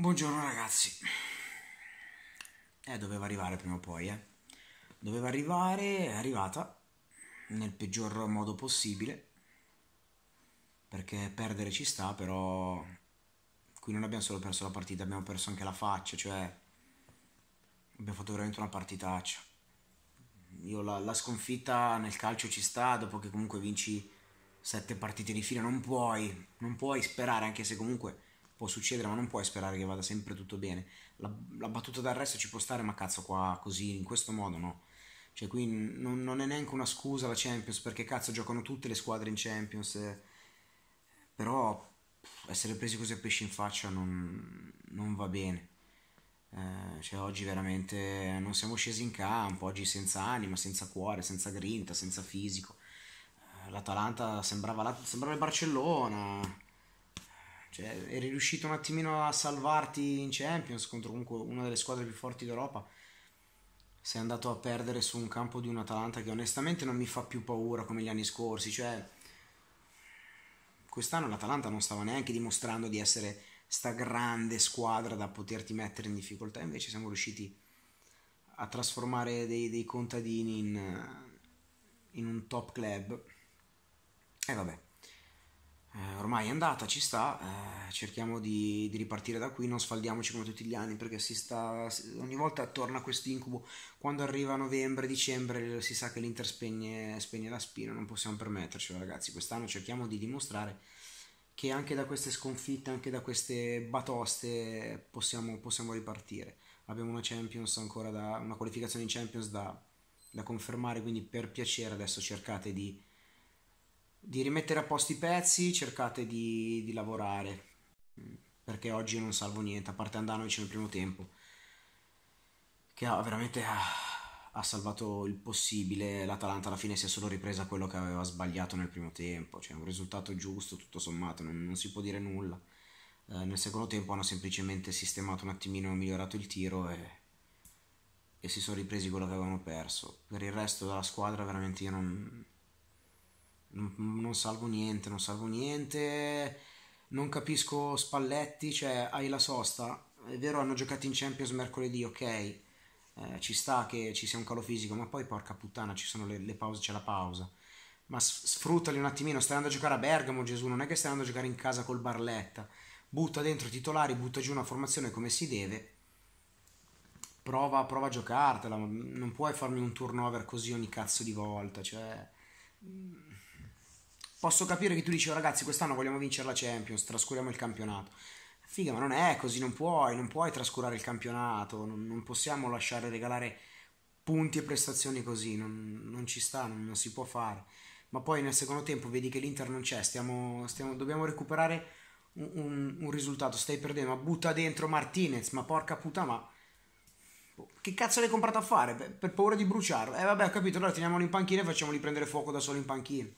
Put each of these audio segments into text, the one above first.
Buongiorno ragazzi. Eh, doveva arrivare prima o poi, eh. Doveva arrivare, è arrivata nel peggior modo possibile. Perché perdere ci sta, però qui non abbiamo solo perso la partita, abbiamo perso anche la faccia, cioè abbiamo fatto veramente una partitaccia. Io la, la sconfitta nel calcio ci sta, dopo che comunque vinci sette partite di fila, non puoi, non puoi sperare, anche se comunque può succedere, ma non puoi sperare che vada sempre tutto bene. La, la battuta d'arresto ci può stare, ma cazzo, qua così, in questo modo no. Cioè, qui non, non, è neanche una scusa la Champions, perché cazzo, giocano tutte le squadre in Champions. Eh. però essere presi così a pesci in faccia non, non va bene. Eh, cioè, oggi veramente non siamo scesi in campo, oggi senza anima, senza cuore, senza grinta, senza fisico. Eh, L'Atalanta sembrava, la, sembrava il Barcellona cioè, eri riuscito un attimino a salvarti in Champions contro comunque una delle squadre più forti d'Europa. Sei andato a perdere su un campo di un Atalanta che onestamente non mi fa più paura come gli anni scorsi. Cioè, quest'anno l'Atalanta non stava neanche dimostrando di essere sta grande squadra da poterti mettere in difficoltà. Invece siamo riusciti a trasformare dei, dei contadini in, in un top club. E vabbè, eh, ormai è andata, ci sta, eh, cerchiamo di, di, ripartire da qui, non sfaldiamoci come tutti gli anni perché si sta, ogni volta torna questo incubo, quando arriva novembre, dicembre si sa che l'Inter spegne, spegne la spina, non possiamo permettercelo ragazzi, quest'anno cerchiamo di dimostrare che anche da queste sconfitte, anche da queste batoste possiamo, possiamo ripartire, abbiamo una Champions ancora da, una qualificazione in Champions da, da confermare, quindi per piacere adesso cercate di di rimettere a posto i pezzi cercate di, di lavorare mm, perché oggi non salvo niente a parte Andanovic nel primo tempo che ha veramente ha, ah, ha salvato il possibile l'Atalanta alla fine si è solo ripresa quello che aveva sbagliato nel primo tempo cioè un risultato giusto tutto sommato non, non si può dire nulla eh, nel secondo tempo hanno semplicemente sistemato un attimino migliorato il tiro e, e si sono ripresi quello che avevano perso per il resto della squadra veramente io non non, salvo niente, non salvo niente, non capisco Spalletti, cioè hai la sosta, è vero hanno giocato in Champions mercoledì, ok, eh, ci sta che ci sia un calo fisico, ma poi porca puttana ci sono le, le pause, c'è la pausa, ma sfruttali un attimino, stai andando a giocare a Bergamo Gesù, non è che stai andando a giocare in casa col Barletta, butta dentro i titolari, butta giù una formazione come si deve, prova, prova a giocartela, non puoi farmi un turnover così ogni cazzo di volta, cioè... Mm. Posso capire che tu dici, oh, ragazzi, quest'anno vogliamo vincere la Champions, trascuriamo il campionato. Figa, ma non è così, non puoi, non puoi trascurare il campionato, non, non possiamo lasciare regalare punti e prestazioni così, non, non ci sta, non, non, si può fare. Ma poi nel secondo tempo vedi che l'Inter non c'è, stiamo, stiamo, dobbiamo recuperare un, un, un, risultato, stai perdendo, ma butta dentro Martinez, ma porca puttana, ma... Boh, che cazzo l'hai comprato a fare? Per, paura di bruciarlo? Eh vabbè, ho capito, allora teniamolo in panchina e facciamoli prendere fuoco da solo in panchina.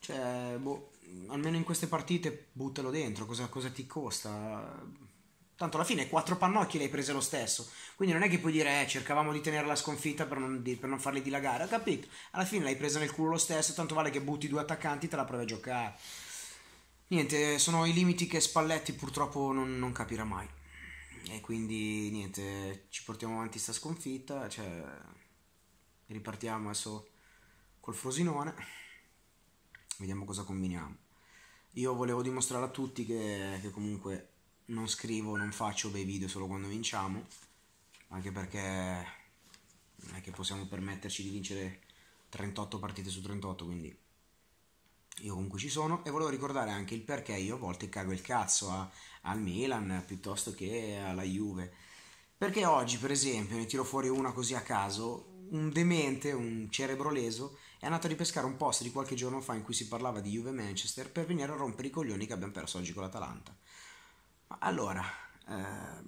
Cioè, boh, almeno in queste partite buttalo dentro, cosa, cosa ti costa? Tanto alla fine quattro pannocchi l'hai hai prese lo stesso. Quindi non è che puoi dire, eh, cercavamo di tenere la sconfitta per non, di, per non farli dilagare. Ho capito. Alla fine l'hai presa nel culo lo stesso, tanto vale che butti due attaccanti, e te la provi a giocare. Niente, sono i limiti che Spalletti purtroppo non, non capirà mai. E quindi, niente, ci portiamo avanti sta sconfitta. Cioè, ripartiamo adesso col Frosinone. Vediamo cosa combiniamo. Io volevo dimostrare a tutti che, che comunque non scrivo, non faccio bei video solo quando vinciamo, anche perché non è che possiamo permetterci di vincere 38 partite su 38, quindi io comunque ci sono e volevo ricordare anche il perché io a volte cago il cazzo a, al Milan piuttosto che alla Juve. Perché oggi, per esempio, ne tiro fuori una così a caso, un demente, un cerebro leso, è andato a ripescare un post di qualche giorno fa in cui si parlava di Juve Manchester per venire a rompere i coglioni che abbiamo perso oggi con l'Atalanta. Ma allora, eh,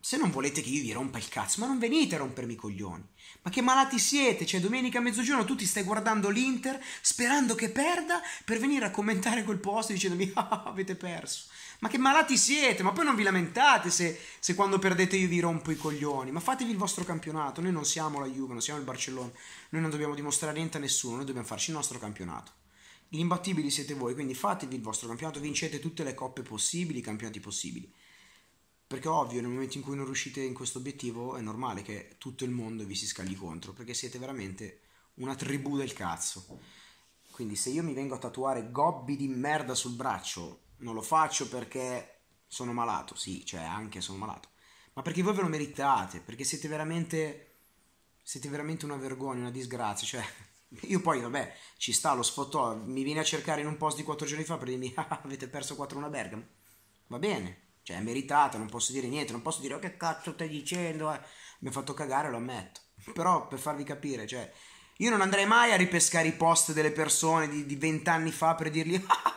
se non volete che io vi rompa il cazzo, ma non venite a rompermi i coglioni. Ma che malati siete? Cioè, domenica a mezzogiorno tu ti stai guardando l'Inter sperando che perda per venire a commentare quel post dicendomi ah, avete perso. Ma che malati siete? Ma poi non vi lamentate se, se quando perdete io vi rompo i coglioni. Ma fatevi il vostro campionato. Noi non siamo la Juve, non siamo il Barcellona. Noi non dobbiamo dimostrare niente a nessuno. Noi dobbiamo farci il nostro campionato. Gli imbattibili siete voi, quindi fatevi il vostro campionato. Vincete tutte le coppe possibili, i campionati possibili. Perché ovvio, nel momento in cui non riuscite in questo obiettivo, è normale che tutto il mondo vi si scagli contro. Perché siete veramente una tribù del cazzo. Quindi se io mi vengo a tatuare gobbi di merda sul braccio, non lo faccio perché sono malato, sì, cioè anche sono malato, ma perché voi ve lo meritate, perché siete veramente, siete veramente una vergogna, una disgrazia, cioè io poi vabbè ci sta lo sfottò, mi viene a cercare in un post di quattro giorni fa per dirmi ah, avete perso 4 una a Bergamo, va bene, cioè è meritata, non posso dire niente, non posso dire oh, che cazzo stai dicendo, eh? mi ha fatto cagare, lo ammetto, però per farvi capire, cioè io non andrei mai a ripescare i post delle persone di vent'anni fa per dirgli ah,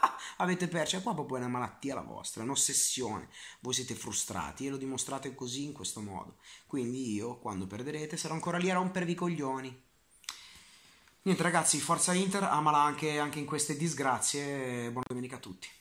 avete perso. Cioè, e qua proprio è una malattia la vostra, è un'ossessione. Voi siete frustrati e lo dimostrate così, in questo modo. Quindi io, quando perderete, sarò ancora lì a rompervi i coglioni. Niente ragazzi, forza Inter, amala anche, anche in queste disgrazie. Buona domenica a tutti.